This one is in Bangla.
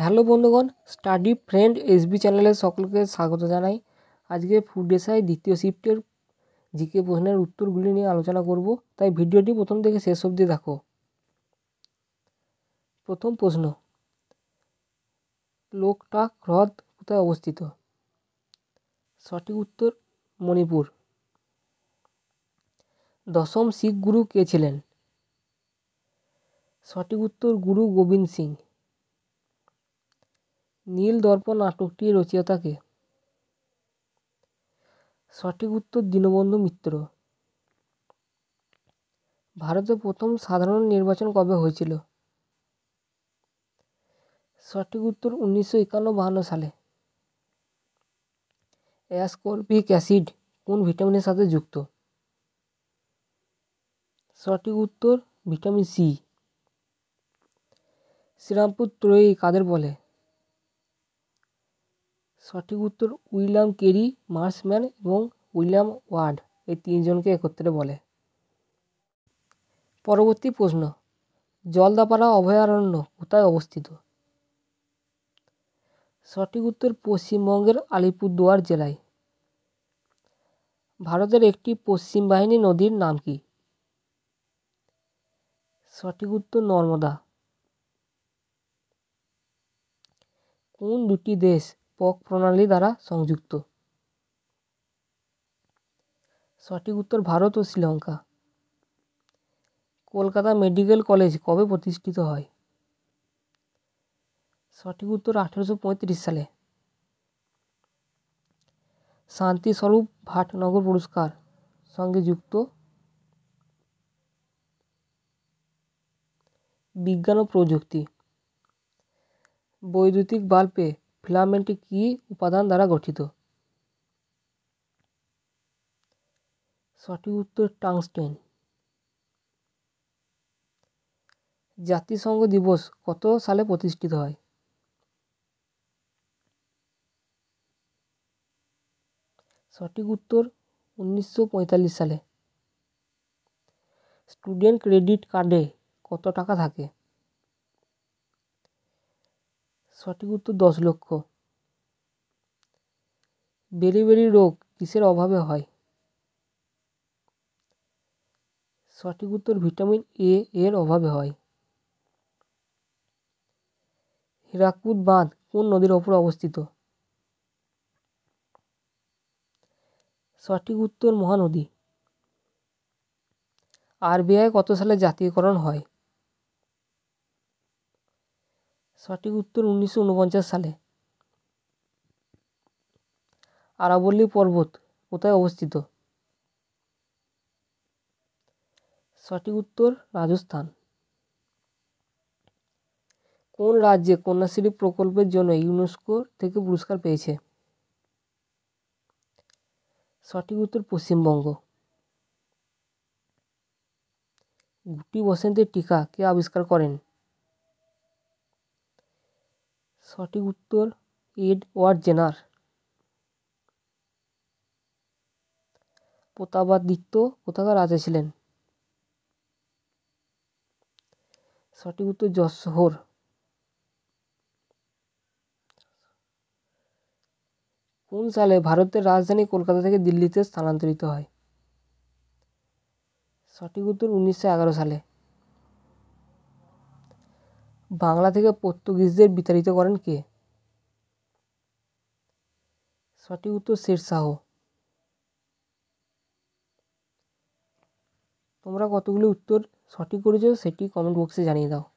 হ্যালো বন্ধুগণ স্টাডি ফ্রেন্ড এসবি চ্যানেলে সকলকে স্বাগত জানাই আজকে ফুড এসআই দ্বিতীয় শিফটের জিকে প্রশ্নের উত্তরগুলি নিয়ে আলোচনা করব তাই ভিডিওটি প্রথম থেকে শেষ অবধি দেখো প্রথম প্রশ্ন লোকটাক হ্রদ কোথায় অবস্থিত সঠিক উত্তর মণিপুর দশম শিখ গুরু কে ছিলেন সঠিক উত্তর গুরু গোবিন্দ সিং নীলদর্পণ নাটকটি রচিয়া কে সঠিক উত্তর দীনবন্ধু মিত্র ভারতে প্রথম সাধারণ নির্বাচন কবে হয়েছিল সঠিক উত্তর উনিশশো একান্ন সালে অ্যাসকর্পিক অ্যাসিড কোন ভিটামিনের সাথে যুক্ত সঠিক উত্তর ভিটামিন সি শ্রীরামপুর ত্রয়ী কাদের বলে সঠিক উত্তর উইলিয়াম কেরি মার্সম্যান এবং উইলিয়াম ওয়ার্ড এই তিনজনকে একত্রে বলে পরবর্তী প্রশ্ন জলদাপাড়া অভয়ারণ্য কোথায় অবস্থিত সঠিক উত্তর পশ্চিমবঙ্গের আলিপুরদুয়ার জেলায় ভারতের একটি পশ্চিম বাহিনী নদীর নাম কি সঠিক উত্তর নর্মদা কোন দুটি দেশ পক প্রণালী দ্বারা সংযুক্ত সঠিক উত্তর ভারত ও শ্রীলঙ্কা কলকাতা মেডিকেল কলেজ কবে প্রতিষ্ঠিত হয় সঠিক উত্তর আঠেরোশো সালে শান্তিস্বরূপ ভাটনগর পুরস্কার সঙ্গে যুক্ত বিজ্ঞান ও প্রযুক্তি বৈদ্যুতিক বাল্পে ফিলামেন্টটি কি উপাদান দ্বারা গঠিত সঠিক উত্তর টাংস্টেন জাতিসংঘ দিবস কত সালে প্রতিষ্ঠিত হয় সঠিক উত্তর উনিশশো সালে স্টুডেন্ট ক্রেডিট কার্ডে কত টাকা থাকে সঠিক উত্তর দশ লক্ষ বেরিবেরি রোগ কিসের অভাবে হয় সঠিক উত্তর ভিটামিন এ এর অভাবে হয় হীরাকুদ বাঁধ কোন নদীর ওপর অবস্থিত সঠিক উত্তর মহানদী আরবিআই কত সালে জাতীয়করণ হয় সঠিক উত্তর উনিশশো সালে আরাবল্লী পর্বত কোথায় অবস্থিত সঠিক উত্তর রাজস্থান কোন রাজ্যে কন্যাশ্রী প্রকল্পের জন্য ইউনেস্কো থেকে পুরস্কার পেয়েছে সঠিক উত্তর পশ্চিমবঙ্গ গুটি বসন্তের টিকা কে আবিষ্কার করেন সঠিক উত্তর এডওয়ার্ড জেনার প্রতাপাদিত্য কোথাকার রাজা ছিলেন সঠিক উত্তর যশোর কোন সালে ভারতের রাজধানী কলকাতা থেকে দিল্লিতে স্থানান্তরিত হয় সঠিক উত্তর উনিশশো সালে বাংলা থেকে পর্তুগিজদের বিতাড়িত করেন কে সঠিক উত্তর শেরশাহ তোমরা কতগুলি উত্তর সঠিক করেছো সেটি কমেন্ট বক্সে জানিয়ে দাও